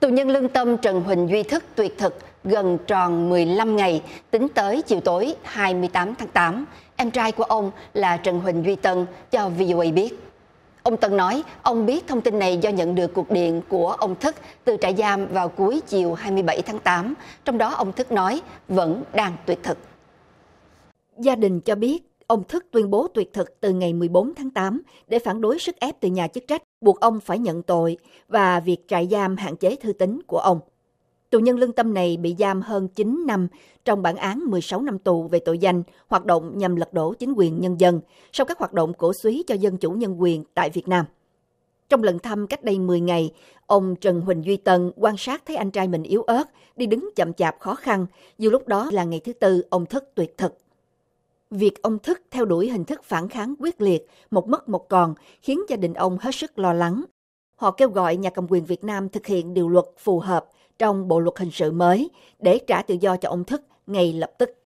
Tù nhân lương tâm Trần Huỳnh Duy Thức tuyệt thực gần tròn 15 ngày, tính tới chiều tối 28 tháng 8. Em trai của ông là Trần Huỳnh Duy Tân cho VOA biết. Ông Tân nói ông biết thông tin này do nhận được cuộc điện của ông Thức từ trại giam vào cuối chiều 27 tháng 8. Trong đó ông Thức nói vẫn đang tuyệt thực. Gia đình cho biết Ông Thức tuyên bố tuyệt thực từ ngày 14 tháng 8 để phản đối sức ép từ nhà chức trách buộc ông phải nhận tội và việc trại giam hạn chế thư tín của ông. Tù nhân lương tâm này bị giam hơn 9 năm trong bản án 16 năm tù về tội danh hoạt động nhằm lật đổ chính quyền nhân dân sau các hoạt động cổ suý cho dân chủ nhân quyền tại Việt Nam. Trong lần thăm cách đây 10 ngày, ông Trần Huỳnh Duy Tân quan sát thấy anh trai mình yếu ớt, đi đứng chậm chạp khó khăn, dù lúc đó là ngày thứ tư ông thức tuyệt thực. Việc ông Thức theo đuổi hình thức phản kháng quyết liệt, một mất một còn, khiến gia đình ông hết sức lo lắng. Họ kêu gọi nhà cầm quyền Việt Nam thực hiện điều luật phù hợp trong bộ luật hình sự mới để trả tự do cho ông Thức ngay lập tức.